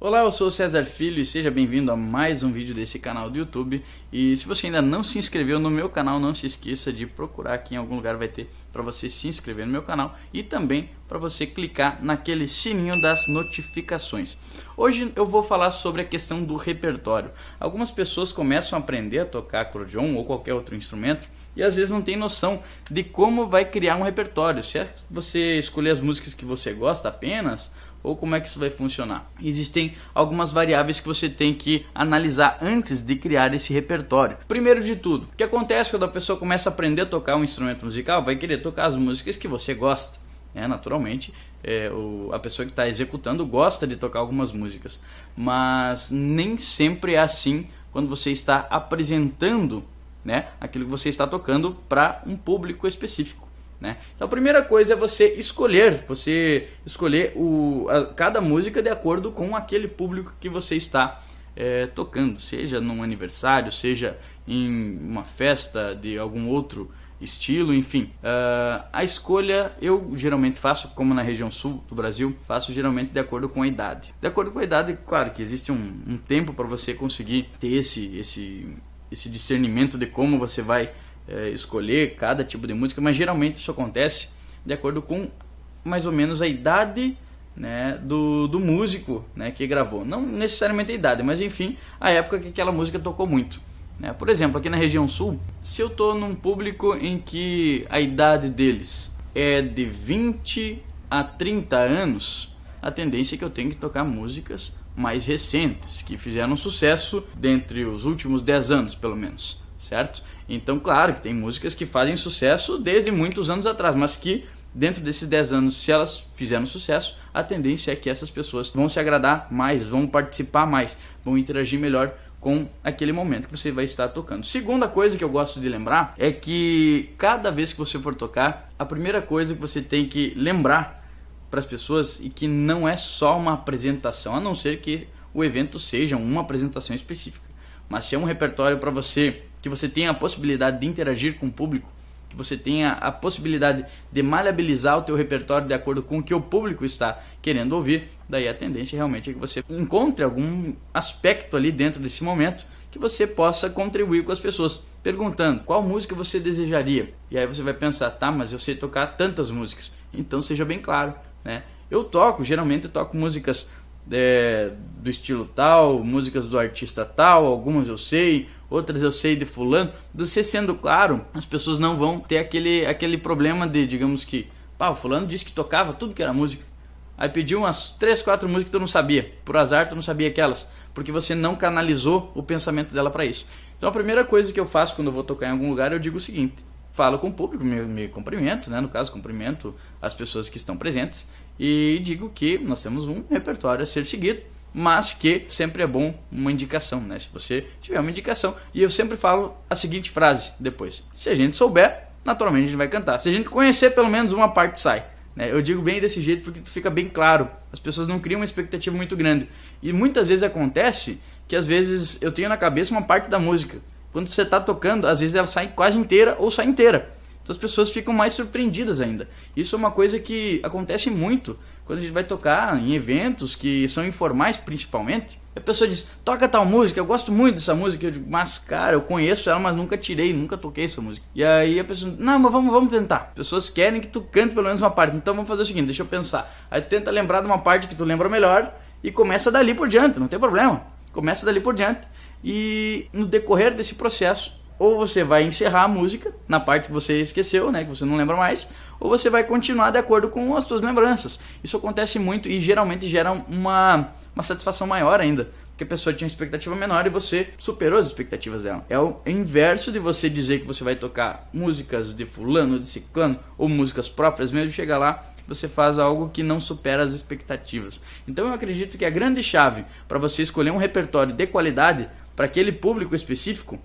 Olá, eu sou o César Filho e seja bem-vindo a mais um vídeo desse canal do YouTube. E se você ainda não se inscreveu no meu canal, não se esqueça de procurar aqui em algum lugar vai ter para você se inscrever no meu canal e também para você clicar naquele sininho das notificações. Hoje eu vou falar sobre a questão do repertório. Algumas pessoas começam a aprender a tocar acordeon ou qualquer outro instrumento e às vezes não tem noção de como vai criar um repertório. Se é você escolher as músicas que você gosta apenas, ou como é que isso vai funcionar? Existem algumas variáveis que você tem que analisar antes de criar esse repertório. Primeiro de tudo, o que acontece quando a pessoa começa a aprender a tocar um instrumento musical? Vai querer tocar as músicas que você gosta. É, naturalmente, é, o, a pessoa que está executando gosta de tocar algumas músicas, mas nem sempre é assim quando você está apresentando né, aquilo que você está tocando para um público específico. Né? Então a primeira coisa é você escolher, você escolher o, a, cada música de acordo com aquele público que você está é, tocando, seja num aniversário, seja em uma festa de algum outro estilo, enfim. Uh, a escolha eu geralmente faço, como na região sul do Brasil, faço geralmente de acordo com a idade. De acordo com a idade, claro que existe um, um tempo para você conseguir ter esse, esse, esse discernimento de como você vai é, escolher cada tipo de música, mas geralmente isso acontece de acordo com mais ou menos a idade né, do, do músico né, que gravou. Não necessariamente a idade, mas enfim, a época que aquela música tocou muito. Né? Por exemplo, aqui na região sul, se eu estou num público em que a idade deles é de 20 a 30 anos, a tendência é que eu tenho que tocar músicas mais recentes, que fizeram sucesso dentre os últimos 10 anos, pelo menos certo? Então, claro que tem músicas que fazem sucesso desde muitos anos atrás, mas que dentro desses 10 anos, se elas fizeram sucesso, a tendência é que essas pessoas vão se agradar mais, vão participar mais, vão interagir melhor com aquele momento que você vai estar tocando. Segunda coisa que eu gosto de lembrar é que cada vez que você for tocar, a primeira coisa que você tem que lembrar para as pessoas e que não é só uma apresentação, a não ser que o evento seja uma apresentação específica, mas se é um repertório para você que você tenha a possibilidade de interagir com o público, que você tenha a possibilidade de maleabilizar o teu repertório de acordo com o que o público está querendo ouvir, daí a tendência realmente é que você encontre algum aspecto ali dentro desse momento que você possa contribuir com as pessoas, perguntando qual música você desejaria. E aí você vai pensar, tá, mas eu sei tocar tantas músicas. Então seja bem claro, né? Eu toco, geralmente eu toco músicas é, do estilo tal, músicas do artista tal, algumas eu sei, outras eu sei de fulano. Você sendo claro, as pessoas não vão ter aquele, aquele problema de, digamos que, pá, o fulano disse que tocava tudo que era música. Aí pediu umas 3, 4 músicas que tu não sabia. Por azar, tu não sabia aquelas. Porque você não canalizou o pensamento dela para isso. Então a primeira coisa que eu faço quando eu vou tocar em algum lugar, eu digo o seguinte. Falo com o público, me, me cumprimento, né? No caso, cumprimento as pessoas que estão presentes. E digo que nós temos um repertório a ser seguido mas que sempre é bom uma indicação, né? Se você tiver uma indicação. E eu sempre falo a seguinte frase depois: se a gente souber, naturalmente a gente vai cantar. Se a gente conhecer, pelo menos uma parte sai. Né? Eu digo bem desse jeito porque fica bem claro. As pessoas não criam uma expectativa muito grande. E muitas vezes acontece que às vezes eu tenho na cabeça uma parte da música. Quando você está tocando, às vezes ela sai quase inteira ou sai inteira. Então as pessoas ficam mais surpreendidas ainda. Isso é uma coisa que acontece muito quando a gente vai tocar em eventos que são informais principalmente. A pessoa diz: toca tal música, eu gosto muito dessa música. Eu digo: mas cara, eu conheço ela, mas nunca tirei, nunca toquei essa música. E aí a pessoa: não, mas vamos, vamos tentar. As pessoas querem que tu cante pelo menos uma parte. Então vamos fazer o seguinte: deixa eu pensar. Aí tenta lembrar de uma parte que tu lembra melhor e começa dali por diante, não tem problema. Começa dali por diante. E no decorrer desse processo, ou você vai encerrar a música na parte que você esqueceu, né, que você não lembra mais, ou você vai continuar de acordo com as suas lembranças. Isso acontece muito e geralmente gera uma, uma satisfação maior ainda, porque a pessoa tinha uma expectativa menor e você superou as expectativas dela. É o inverso de você dizer que você vai tocar músicas de fulano, de ciclano ou músicas próprias, mesmo chegar lá você faz algo que não supera as expectativas. Então eu acredito que a grande chave para você escolher um repertório de qualidade para aquele público específico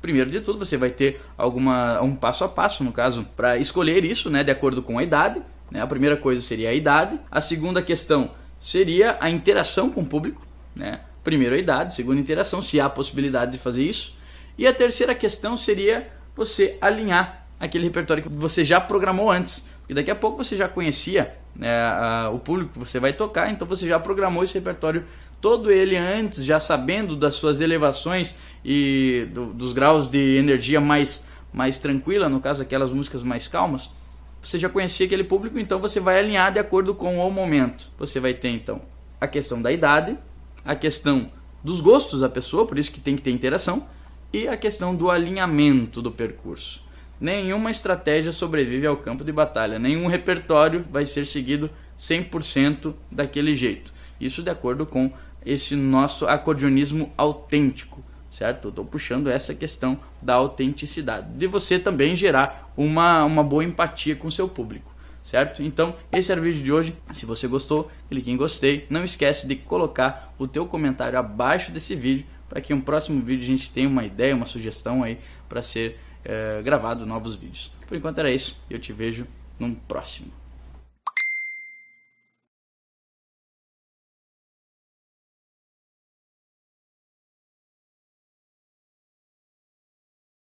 primeiro de tudo, você vai ter alguma, um passo a passo, no caso, para escolher isso, né, de acordo com a idade. Né? A primeira coisa seria a idade. A segunda questão seria a interação com o público. Né? Primeiro a idade, segunda interação, se há possibilidade de fazer isso. E a terceira questão seria você alinhar aquele repertório que você já programou antes. Porque daqui a pouco você já conhecia né, a, o público que você vai tocar, então você já programou esse repertório todo ele antes, já sabendo das suas elevações e do, dos graus de energia mais, mais tranquila, no caso aquelas músicas mais calmas, você já conhecia aquele público, então você vai alinhar de acordo com o momento. Você vai ter então a questão da idade, a questão dos gostos da pessoa, por isso que tem que ter interação, e a questão do alinhamento do percurso. Nenhuma estratégia sobrevive ao campo de batalha, nenhum repertório vai ser seguido 100% daquele jeito. Isso de acordo com esse nosso acordeonismo autêntico, certo? Estou puxando essa questão da autenticidade, de você também gerar uma, uma boa empatia com o seu público, certo? Então, esse era o vídeo de hoje. Se você gostou, clique em gostei. Não esquece de colocar o teu comentário abaixo desse vídeo para que um próximo vídeo a gente tenha uma ideia, uma sugestão aí para ser é, gravado novos vídeos. Por enquanto era isso, eu te vejo num próximo.